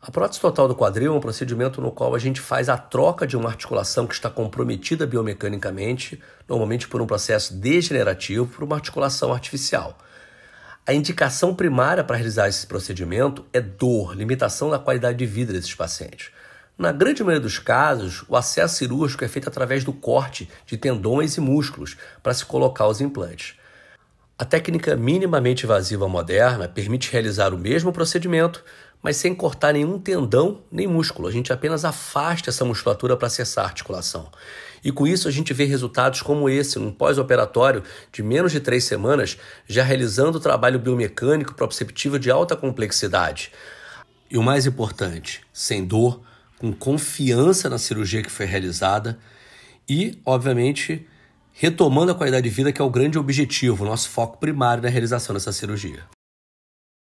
A prótese total do quadril é um procedimento no qual a gente faz a troca de uma articulação que está comprometida biomecanicamente, normalmente por um processo degenerativo, por uma articulação artificial. A indicação primária para realizar esse procedimento é dor, limitação da qualidade de vida desses pacientes. Na grande maioria dos casos, o acesso cirúrgico é feito através do corte de tendões e músculos para se colocar os implantes. A técnica minimamente invasiva moderna permite realizar o mesmo procedimento, mas sem cortar nenhum tendão nem músculo. A gente apenas afasta essa musculatura para acessar a articulação. E com isso a gente vê resultados como esse, num pós-operatório de menos de três semanas, já realizando trabalho biomecânico proprioceptivo de alta complexidade. E o mais importante, sem dor, com confiança na cirurgia que foi realizada e, obviamente, retomando a qualidade de vida, que é o grande objetivo, o nosso foco primário na realização dessa cirurgia.